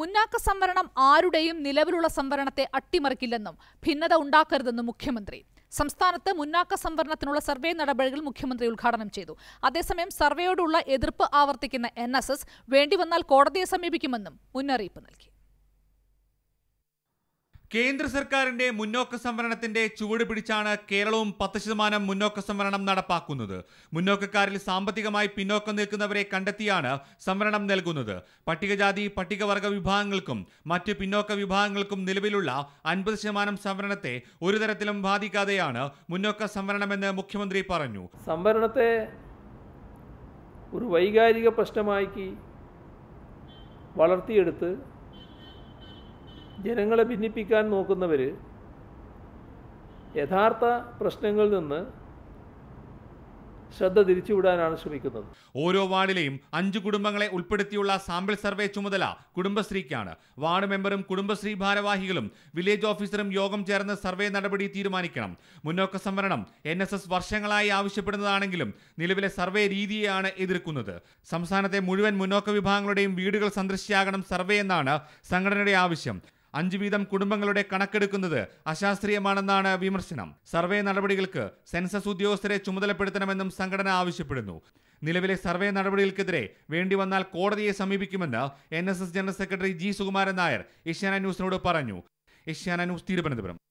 മുന്നാക്ക സംവരണം ആരുടെയും നിലവിലുള്ള സംവരണത്തെ അട്ടിമറിക്കില്ലെന്നും ഭിന്നത ഉണ്ടാക്കരുതെന്നും മുഖ്യമന്ത്രി സംസ്ഥാനത്ത് മുന്നാക്ക സംവരണത്തിനുള്ള സർവേ നടപടികൾ മുഖ്യമന്ത്രി ഉദ്ഘാടനം ചെയ്തു അതേസമയം സർവേയോടുള്ള എതിർപ്പ് ആവർത്തിക്കുന്ന എൻ വേണ്ടിവന്നാൽ കോടതിയെ സമീപിക്കുമെന്നും മുന്നറിയിപ്പ് നൽകി കേന്ദ്ര സർക്കാരിന്റെ മുന്നോക്ക സംവരണത്തിന്റെ ചുവട് പിടിച്ചാണ് കേരളവും പത്ത് ശതമാനം മുന്നോക്ക സംവരണം നടപ്പാക്കുന്നത് മുന്നോക്കക്കാരിൽ സാമ്പത്തികമായി പിന്നോക്കം നിൽക്കുന്നവരെ കണ്ടെത്തിയാണ് സംവരണം നൽകുന്നത് പട്ടികജാതി പട്ടികവർഗ വിഭാഗങ്ങൾക്കും മറ്റ് പിന്നോക്ക വിഭാഗങ്ങൾക്കും നിലവിലുള്ള അൻപത് ശതമാനം സംവരണത്തെ ഒരു തരത്തിലും ബാധിക്കാതെയാണ് മുന്നോക്ക സംവരണമെന്ന് മുഖ്യമന്ത്രി പറഞ്ഞു സംവരണത്തെ ഒരു വൈകാരിക പ്രശ്നമാക്കി വളർത്തിയെടുത്ത് ജനങ്ങളെ ഭിന്നിപ്പിക്കാൻ നോക്കുന്നവർ യഥാർത്ഥ പ്രശ്നങ്ങളിൽ നിന്ന് ശ്രദ്ധ തിരിച്ചുവിടാനാണ് ശ്രമിക്കുന്നത് ഓരോ വാർഡിലെയും അഞ്ച് കുടുംബങ്ങളെ ഉൾപ്പെടുത്തിയുള്ള സാമ്പിൾ സർവേ ചുമതല കുടുംബശ്രീക്കാണ് വാർഡ് മെമ്പറും കുടുംബശ്രീ ഭാരവാഹികളും വില്ലേജ് ഓഫീസറും യോഗം ചേർന്ന് സർവേ നടപടി തീരുമാനിക്കണം മുന്നോക്ക സംവരണം എൻ വർഷങ്ങളായി ആവശ്യപ്പെടുന്നതാണെങ്കിലും നിലവിലെ സർവേ രീതിയെയാണ് എതിർക്കുന്നത് സംസ്ഥാനത്തെ മുഴുവൻ മുന്നോക്ക വിഭാഗങ്ങളുടെയും വീടുകൾ സന്ദർശിച്ചാകണം സർവേ എന്നാണ് സംഘടനയുടെ ആവശ്യം അഞ്ച് വീതം കുടുംബങ്ങളുടെ കണക്കെടുക്കുന്നത് അശാസ്ത്രീയമാണെന്നാണ് വിമർശനം സർവേ നടപടികൾക്ക് സെൻസസ് ഉദ്യോഗസ്ഥരെ ചുമതലപ്പെടുത്തണമെന്നും സംഘടന ആവശ്യപ്പെടുന്നു നിലവിലെ സർവേ നടപടികൾക്കെതിരെ വേണ്ടി വന്നാൽ കോടതിയെ സമീപിക്കുമെന്ന് N general secretary G Sukumaran Nair Asianet ന്യൂസിനോട് പറഞ്ഞു ഏഷ്യാന ന്യൂസ് തിരുവനന്തപുരം